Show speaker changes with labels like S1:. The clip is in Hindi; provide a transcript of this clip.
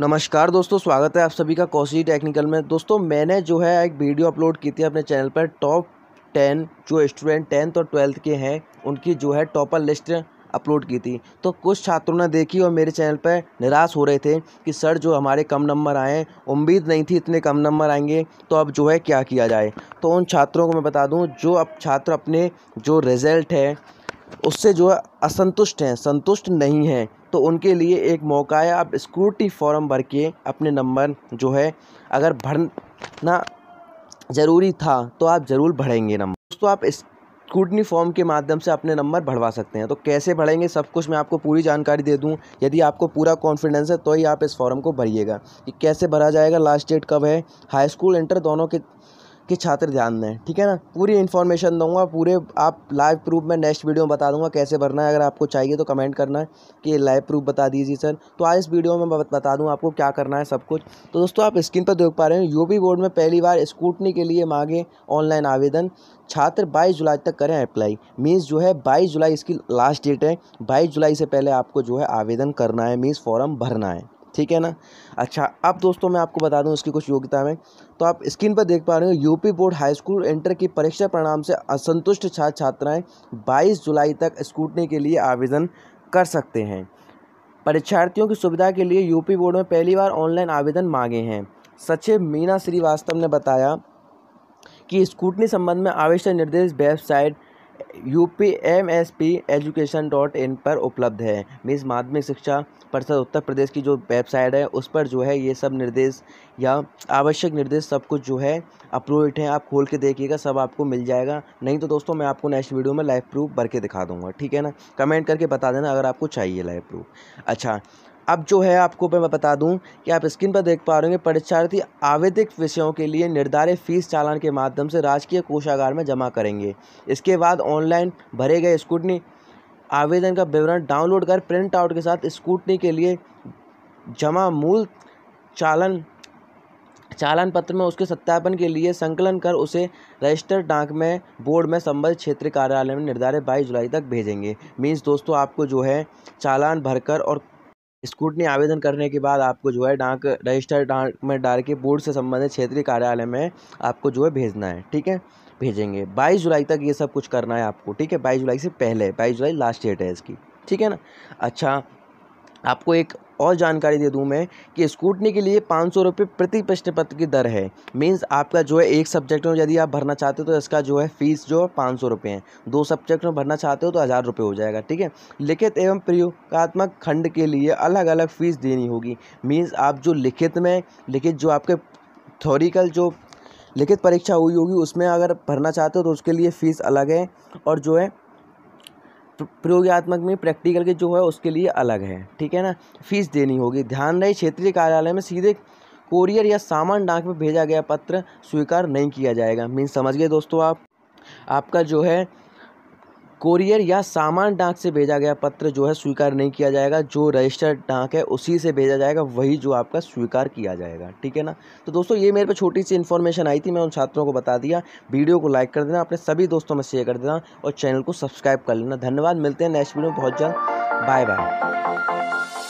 S1: नमस्कार दोस्तों स्वागत है आप सभी का कौशी टेक्निकल में दोस्तों मैंने जो है एक वीडियो अपलोड की थी अपने चैनल पर टॉप टेन जो स्टूडेंट टेंथ और ट्वेल्थ के हैं उनकी जो है टॉपर लिस्ट अपलोड की थी तो कुछ छात्रों ने देखी और मेरे चैनल पर निराश हो रहे थे कि सर जो हमारे कम नंबर आए उम्मीद नहीं थी इतने कम नंबर आएंगे तो अब जो है क्या किया जाए तो उन छात्रों को मैं बता दूँ जो अब छात्र अपने जो रिज़ल्ट है उससे जो है असंतुष्ट हैं संतुष्ट नहीं हैं तो उनके लिए एक मौका है आप सिक्योरिटी फॉर्म भर के अपने नंबर जो है अगर भरना ज़रूरी था तो आप ज़रूर भरेंगे नंबर दोस्तों आप स्क्रूटनी फॉर्म के माध्यम से अपने नंबर भरवा सकते हैं तो कैसे भरेंगे सब कुछ मैं आपको पूरी जानकारी दे दूं यदि आपको पूरा कॉन्फिडेंस है तो ही आप इस फॉर्म को भरिएगा कि कैसे भरा जाएगा लास्ट डेट कब है हाई स्कूल इंटर दोनों के कि छात्र ध्यान दें ठीक है ना पूरी इन्फॉर्मेशन दूंगा पूरे आप लाइव प्रूफ में नेक्स्ट वीडियो में बता दूंगा कैसे भरना है अगर आपको चाहिए तो कमेंट करना है कि लाइव प्रूफ बता दीजिए सर तो आज इस वीडियो में बता दूँ आपको क्या करना है सब कुछ तो दोस्तों आप स्क्रीन पर देख पा रहे हैं यूपी बोर्ड में पहली बार स्कूटनी के लिए मांगे ऑनलाइन आवेदन छात्र 22 जुलाई तक करें अप्लाई मीन्स जो है 22 जुलाई इसकी लास्ट डेट है 22 जुलाई से पहले आपको जो है आवेदन करना है मीन्स फॉर्म भरना है ठीक है ना अच्छा अब दोस्तों मैं आपको बता दूं इसकी कुछ योग्यता में तो आप स्क्रीन पर देख पा रहे हो UP board high school inter की परीक्षा परिणाम से असंतुष्ट छात्र छात्राएं 22 जुलाई तक स्कूटनी के लिए आवेदन कर सकते हैं परीक्षार्थियों की सुविधा के लिए यूपी बोर्ड में पहली बार ऑनलाइन आवेदन मांगे हैं सचिव मीना श्रीवास्तव ने बताया कि स्कूटनी संबंध में आवश्यक निर्देश website U P M S P education dot in पर उपलब्ध है मीन्स माध्यमिक शिक्षा परिषद उत्तर प्रदेश की जो वेबसाइट है उस पर जो है ये सब निर्देश या आवश्यक निर्देश सब कुछ जो है अपलोड है आप खोल के देखिएगा सब आपको मिल जाएगा नहीं तो दोस्तों मैं आपको नेक्स्ट वीडियो में लाइव प्रूफ भर के दिखा दूँगा ठीक है ना कमेंट करके बता देना अगर आपको चाहिए लाइव प्रूफ अच्छा अब जो है आपको मैं बता दूं कि आप स्क्रीन पर देख पा रहे होंगे परीक्षार्थी आवेदिक विषयों के लिए निर्धारित फीस चालान के माध्यम से राजकीय कोषागार में जमा करेंगे इसके बाद ऑनलाइन भरे गए स्कूटनी आवेदन का विवरण डाउनलोड कर प्रिंट आउट के साथ स्कूटनी के लिए जमा मूल चालन चालान पत्र में उसके सत्यापन के लिए संकलन कर उसे रजिस्टर डाक में बोर्ड में संबंधित क्षेत्रीय कार्यालय में निर्धारित 22 जुलाई तक भेजेंगे मीन्स दोस्तों आपको जो है चालान भरकर और स्कूटनी आवेदन करने के बाद आपको जो है डाक रजिस्टर डाक में डाल के बोर्ड से संबंधित क्षेत्रीय कार्यालय में आपको जो है भेजना है ठीक है भेजेंगे बाईस जुलाई तक ये सब कुछ करना है आपको ठीक है बाईस जुलाई से पहले बाईस जुलाई लास्ट डेट है इसकी ठीक है ना अच्छा आपको एक और जानकारी दे दूँ मैं कि स्कूटनी के लिए पाँच सौ रुपये प्रति प्रश्न पत्र की दर है मीन्स आपका जो है एक सब्जेक्ट में यदि आप भरना चाहते हो तो इसका जो है फ़ीस जो है पाँच सौ रुपये है दो सब्जेक्ट में भरना चाहते हो तो हज़ार रुपये हो जाएगा ठीक है लिखित एवं प्रयोगात्मक खंड के लिए अलग अलग फ़ीस देनी होगी मीन्स आप जो लिखित में लिखित जो आपके थोरिकल जो लिखित परीक्षा हुई होगी उसमें अगर भरना चाहते हो तो उसके लिए फ़ीस अलग है और जो है प्रयोगात्मक में प्रैक्टिकल के जो है उसके लिए अलग है ठीक है ना फीस देनी होगी ध्यान रहे क्षेत्रीय कार्यालय में सीधे कोरियर या सामान डाक में भेजा गया पत्र स्वीकार नहीं किया जाएगा मीन समझ गए दोस्तों आप आपका जो है कोरियर या सामान डाक से भेजा गया पत्र जो है स्वीकार नहीं किया जाएगा जो रजिस्टर्ड डाक है उसी से भेजा जाएगा वही जो आपका स्वीकार किया जाएगा ठीक है ना तो दोस्तों ये मेरे पे छोटी सी इन्फॉर्मेशन आई थी मैं उन छात्रों को बता दिया वीडियो को लाइक कर देना अपने सभी दोस्तों में शेयर कर देना और चैनल को सब्सक्राइब कर लेना धन्यवाद मिलते हैं नेक्स्ट वीडियो में बहुत जल्द बाय बाय